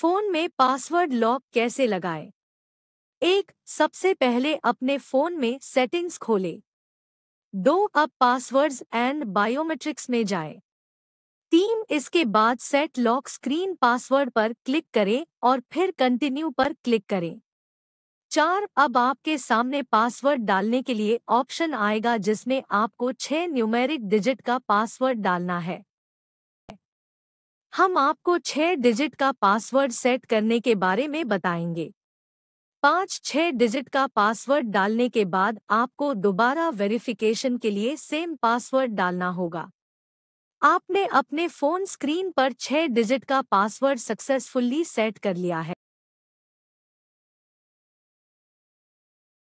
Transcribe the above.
Phone में password lock कैसे लगाएं? एक सबसे पहले अपने फोन में सेटिंग्स खोलें। दो अब पासवर्ड्स एंड बायोमेट्रिक्स में जाएं। तीन इसके बाद सेट लॉक स्क्रीन पासवर्ड पर क्लिक करें और फिर कंटिन्यू पर क्लिक करें चार अब आपके सामने पासवर्ड डालने के लिए ऑप्शन आएगा जिसमें आपको छह न्यूमेरिक डिजिट का पासवर्ड डालना है हम आपको छह डिजिट का पासवर्ड सेट करने के बारे में बताएंगे पाँच छह डिजिट का पासवर्ड डालने के बाद आपको दोबारा वेरिफिकेशन के लिए सेम पासवर्ड डालना होगा आपने अपने फ़ोन स्क्रीन पर छह डिजिट का पासवर्ड सक्सेसफुली सेट कर लिया है